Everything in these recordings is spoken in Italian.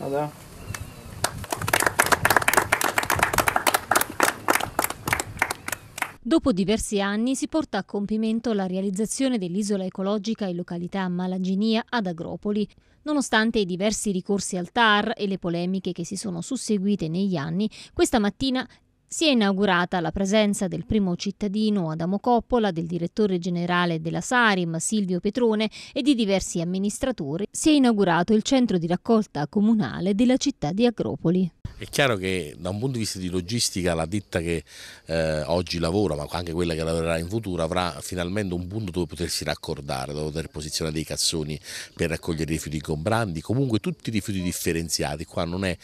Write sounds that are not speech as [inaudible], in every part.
Vabbè. Dopo diversi anni si porta a compimento la realizzazione dell'isola ecologica in località Malaginia ad Agropoli. Nonostante i diversi ricorsi al TAR e le polemiche che si sono susseguite negli anni, questa mattina si è inaugurata la presenza del primo cittadino Adamo Coppola, del direttore generale della Sarim Silvio Petrone e di diversi amministratori, si è inaugurato il centro di raccolta comunale della città di Agropoli. È chiaro che da un punto di vista di logistica la ditta che eh, oggi lavora, ma anche quella che lavorerà in futuro, avrà finalmente un punto dove potersi raccordare, dove poter posizionare dei cazzoni per raccogliere i rifiuti ingombranti, comunque tutti i rifiuti differenziati. Qua non è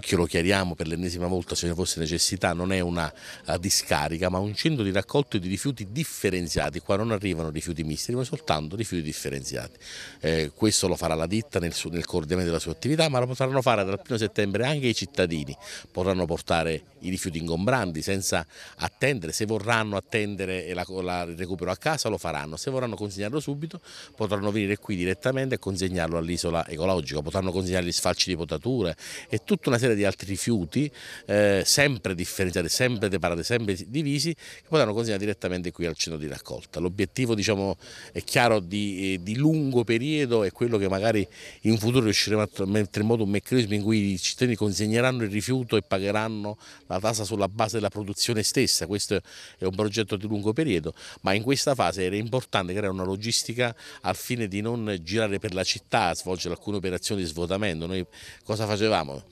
che lo chiariamo per l'ennesima volta se ne fosse necessità, non è una eh, discarica ma un centro di raccolto di rifiuti differenziati, qua non arrivano rifiuti misti, ma soltanto rifiuti differenziati. Eh, questo lo farà la ditta nel, nel coordinamento della sua attività ma lo potranno fare dal 1 settembre anche i cittadini, potranno portare i rifiuti ingombranti senza attendere, se vorranno attendere la, la, il recupero a casa lo faranno, se vorranno consegnarlo subito potranno venire qui direttamente e consegnarlo all'isola ecologica, potranno consegnare gli sfalci di potature e tutta una serie di altri rifiuti, eh, sempre differenziati, sempre separati, sempre divisi, che poi erano consegnati direttamente qui al centro di raccolta. L'obiettivo diciamo, è chiaro di, eh, di, lungo periodo è quello che magari in futuro riusciremo a mettere in modo un meccanismo in cui i cittadini consegneranno il rifiuto e pagheranno la tassa sulla base della produzione stessa, questo è un progetto di lungo periodo, ma in questa fase era importante creare una logistica al fine di non girare per la città, a svolgere alcune operazioni di svuotamento. Noi cosa facevamo?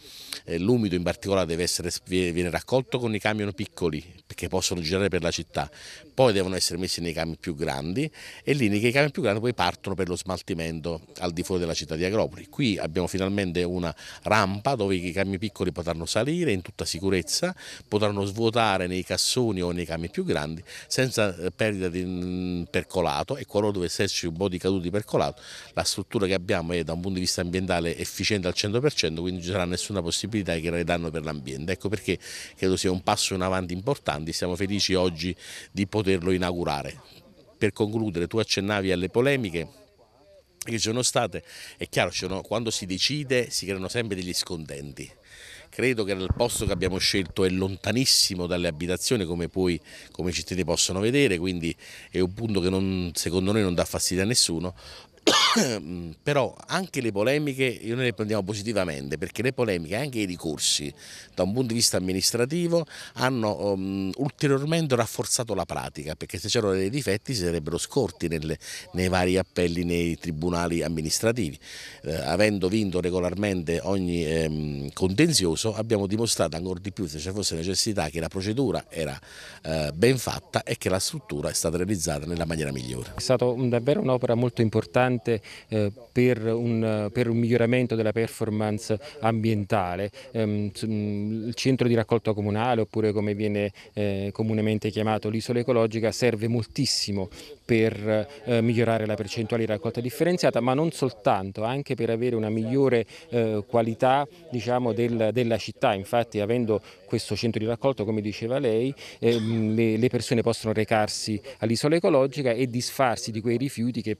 Eh, l'umido in particolare deve essere, viene raccolto con i camion piccoli che possono girare per la città, poi devono essere messi nei camion più grandi e lì nei camion più grandi poi partono per lo smaltimento al di fuori della città di Agropoli. Qui abbiamo finalmente una rampa dove i camion piccoli potranno salire in tutta sicurezza, potranno svuotare nei cassoni o nei camion più grandi senza eh, perdita di mm, percolato e qualora dovesse esserci un po' di caduti di percolato, la struttura che abbiamo è da un punto di vista ambientale efficiente al 100%, quindi non ci sarà nessuna possibilità possibilità che le danno per l'ambiente. Ecco perché credo sia un passo in avanti importante, e siamo felici oggi di poterlo inaugurare. Per concludere, tu accennavi alle polemiche, che ci sono state, è chiaro, quando si decide si creano sempre degli scontenti. Credo che il posto che abbiamo scelto è lontanissimo dalle abitazioni, come poi come i cittadini possono vedere, quindi è un punto che non, secondo noi non dà fastidio a nessuno, [coughs] però anche le polemiche noi le prendiamo positivamente perché le polemiche anche i ricorsi da un punto di vista amministrativo hanno um, ulteriormente rafforzato la pratica perché se c'erano dei difetti si sarebbero scorti nelle, nei vari appelli nei tribunali amministrativi eh, avendo vinto regolarmente ogni ehm, contenzioso abbiamo dimostrato ancora di più se ci fosse necessità che la procedura era eh, ben fatta e che la struttura è stata realizzata nella maniera migliore. È stata davvero un'opera molto importante sicuramente eh, per un, per, un, miglioramento della performance ambientale. Ehm, mm, il centro di raccolta comunale oppure come viene eh, comunemente chiamato l'isola ecologica serve moltissimo per eh, migliorare la percentuale di raccolta differenziata ma non soltanto, anche per avere una migliore qualità diciamo, del, della città. Infatti avendo questo centro di raccolta come diceva lei ehm, le, le persone possono recarsi all'isola ecologica e disfarsi di quei rifiuti che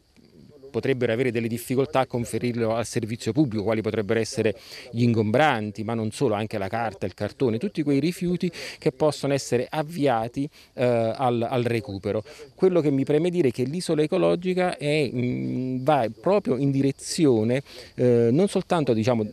potrebbero avere delle difficoltà a conferirlo al servizio pubblico, quali potrebbero essere gli ingombranti, ma non solo, anche la carta, il cartone, tutti quei rifiuti che possono essere avviati eh, al, al, recupero. Quello che mi preme dire è che l'isola ecologica è, mh, mm, va proprio in direzione eh, non soltanto diciamo,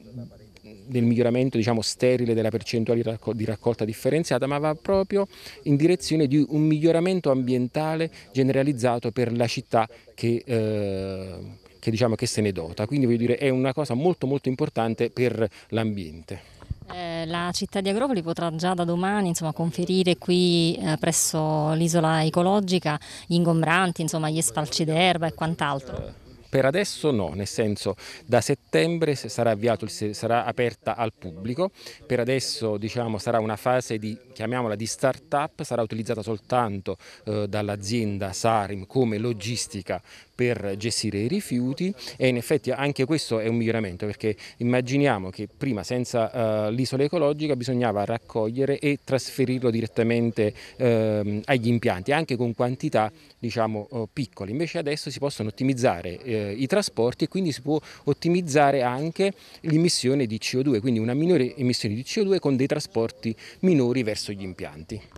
del miglioramento diciamo, sterile della percentuale di raccolta differenziata, ma va proprio in direzione di un miglioramento ambientale generalizzato per la città che, eh, che, diciamo, che se ne dota. Quindi voglio dire, è una cosa molto molto importante per l'ambiente. Eh, la città di Agropoli potrà già da domani insomma, conferire qui eh, presso l'isola ecologica gli ingombranti, insomma, gli spalci d'erba e quant'altro. Per adesso no, nel senso da settembre sarà, avviato, sarà aperta al pubblico, per adesso diciamo, sarà una fase di, chiamiamola di start-up, sarà utilizzata soltanto eh, dall'azienda Sarim come logistica per gestire i rifiuti e in effetti anche questo è un miglioramento perché immaginiamo che prima senza uh, eh, l'isola ecologica bisognava raccogliere e trasferirlo direttamente uh, agli impianti anche con quantità diciamo uh, piccole invece adesso si possono ottimizzare eh, i trasporti e quindi si può ottimizzare anche l'emissione di CO2 quindi una minore emissione di CO2 con dei trasporti minori verso gli impianti.